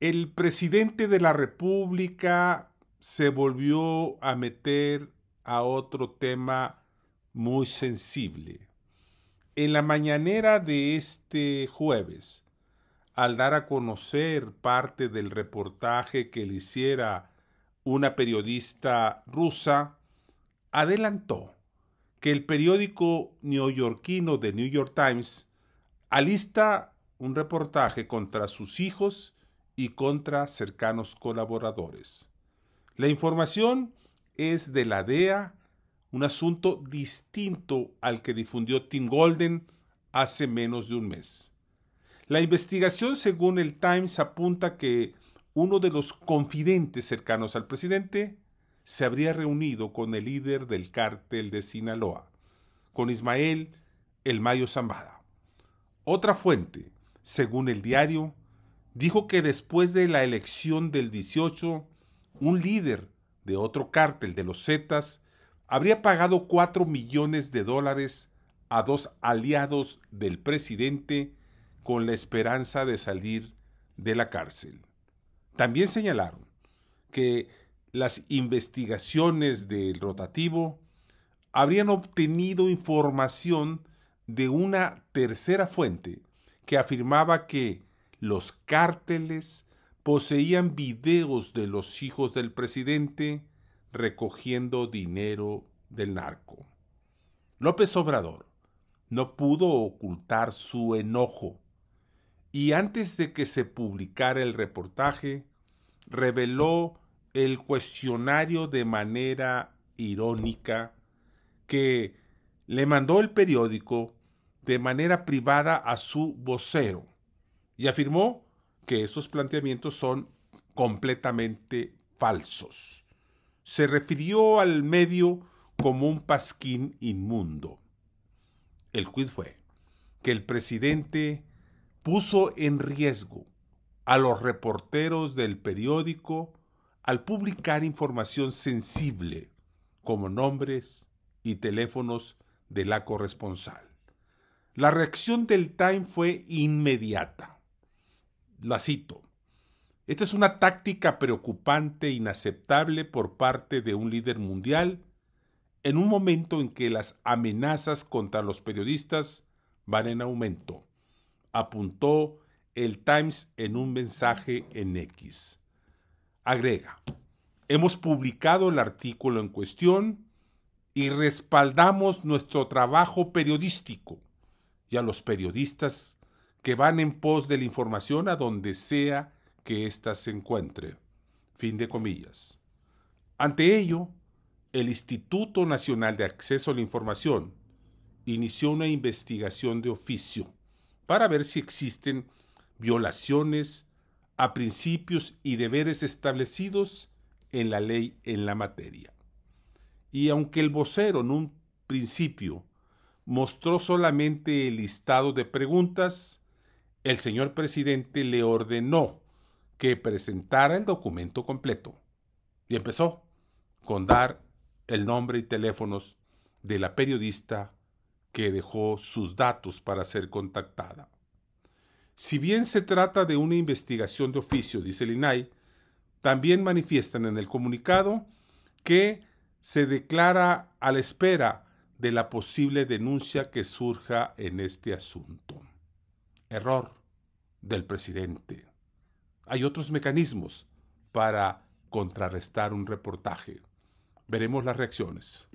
el presidente de la República se volvió a meter a otro tema muy sensible. En la mañanera de este jueves, al dar a conocer parte del reportaje que le hiciera una periodista rusa, adelantó que el periódico neoyorquino de New York Times alista un reportaje contra sus hijos y contra cercanos colaboradores. La información es de la DEA, un asunto distinto al que difundió Tim Golden hace menos de un mes. La investigación, según el Times, apunta que uno de los confidentes cercanos al presidente se habría reunido con el líder del cártel de Sinaloa, con Ismael El Mayo Zambada. Otra fuente, según el diario, dijo que después de la elección del 18, un líder de otro cártel de los Zetas habría pagado 4 millones de dólares a dos aliados del presidente con la esperanza de salir de la cárcel. También señalaron que las investigaciones del rotativo habrían obtenido información de una tercera fuente que afirmaba que los cárteles poseían videos de los hijos del presidente recogiendo dinero del narco. López Obrador no pudo ocultar su enojo y antes de que se publicara el reportaje, reveló el cuestionario de manera irónica que le mandó el periódico de manera privada a su vocero y afirmó que esos planteamientos son completamente falsos. Se refirió al medio como un pasquín inmundo. El quid fue que el presidente puso en riesgo a los reporteros del periódico al publicar información sensible como nombres y teléfonos de la corresponsal. La reacción del Time fue inmediata. La cito. Esta es una táctica preocupante e inaceptable por parte de un líder mundial en un momento en que las amenazas contra los periodistas van en aumento, apuntó el Times en un mensaje en X. Agrega, hemos publicado el artículo en cuestión y respaldamos nuestro trabajo periodístico y a los periodistas que van en pos de la información a donde sea que ésta se encuentre. Fin de comillas. Ante ello, el Instituto Nacional de Acceso a la Información inició una investigación de oficio para ver si existen violaciones a principios y deberes establecidos en la ley en la materia. Y aunque el vocero en un principio mostró solamente el listado de preguntas, el señor presidente le ordenó que presentara el documento completo. Y empezó con dar el nombre y teléfonos de la periodista que dejó sus datos para ser contactada. Si bien se trata de una investigación de oficio, dice el INAI, también manifiestan en el comunicado que se declara a la espera de la posible denuncia que surja en este asunto. Error del presidente. Hay otros mecanismos para contrarrestar un reportaje. Veremos las reacciones.